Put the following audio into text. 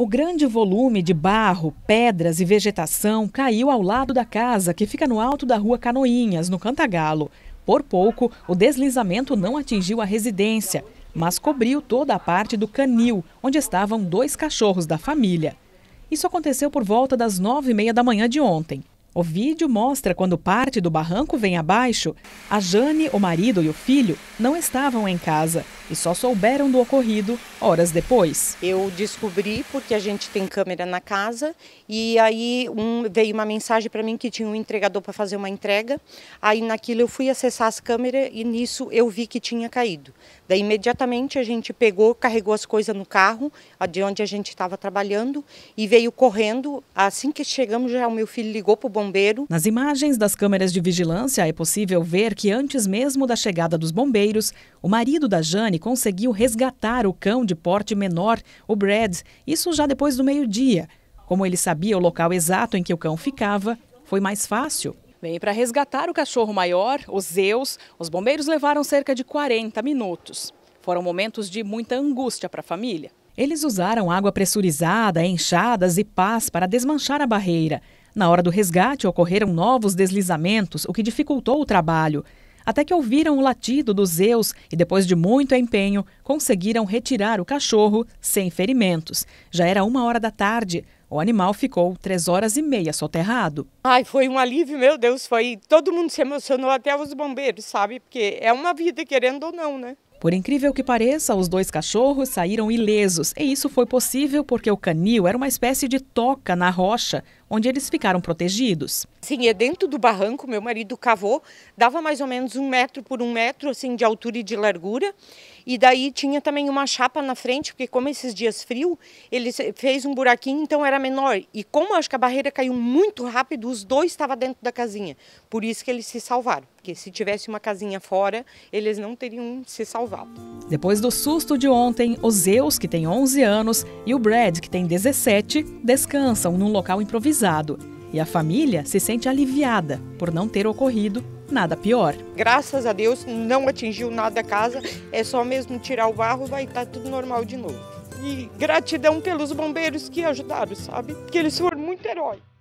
O grande volume de barro, pedras e vegetação caiu ao lado da casa, que fica no alto da rua Canoinhas, no Cantagalo. Por pouco, o deslizamento não atingiu a residência, mas cobriu toda a parte do canil, onde estavam dois cachorros da família. Isso aconteceu por volta das nove e meia da manhã de ontem. O vídeo mostra quando parte do barranco vem abaixo, a Jane, o marido e o filho não estavam em casa e só souberam do ocorrido horas depois. Eu descobri porque a gente tem câmera na casa e aí um, veio uma mensagem para mim que tinha um entregador para fazer uma entrega. Aí naquilo eu fui acessar as câmeras e nisso eu vi que tinha caído. Daí imediatamente a gente pegou, carregou as coisas no carro, de onde a gente estava trabalhando e veio correndo. Assim que chegamos já o meu filho ligou para o bom bombeiro. Nas imagens das câmeras de vigilância, é possível ver que antes mesmo da chegada dos bombeiros, o marido da Jane conseguiu resgatar o cão de porte menor, o Brad, isso já depois do meio-dia. Como ele sabia o local exato em que o cão ficava, foi mais fácil. Bem, para resgatar o cachorro maior, os Zeus, os bombeiros levaram cerca de 40 minutos. Foram momentos de muita angústia para a família. Eles usaram água pressurizada, enxadas e pás para desmanchar a barreira. Na hora do resgate, ocorreram novos deslizamentos, o que dificultou o trabalho. Até que ouviram o latido dos Zeus e, depois de muito empenho, conseguiram retirar o cachorro sem ferimentos. Já era uma hora da tarde. O animal ficou três horas e meia soterrado. Ai, foi um alívio, meu Deus, foi. Todo mundo se emocionou, até os bombeiros, sabe? Porque é uma vida, querendo ou não, né? Por incrível que pareça, os dois cachorros saíram ilesos, e isso foi possível porque o canil era uma espécie de toca na rocha, onde eles ficaram protegidos. Sim, é dentro do barranco, meu marido cavou, dava mais ou menos um metro por um metro assim, de altura e de largura. E daí tinha também uma chapa na frente, porque como esses dias frio, ele fez um buraquinho, então era menor. E como acho que a barreira caiu muito rápido, os dois estavam dentro da casinha. Por isso que eles se salvaram, porque se tivesse uma casinha fora, eles não teriam se salvado. Depois do susto de ontem, o Zeus, que tem 11 anos, e o Brad, que tem 17, descansam num local improvisado e a família se sente aliviada por não ter ocorrido nada pior. Graças a Deus não atingiu nada a casa, é só mesmo tirar o barro, vai estar tá tudo normal de novo. E gratidão pelos bombeiros que ajudaram, sabe? Porque eles foram muito heróis.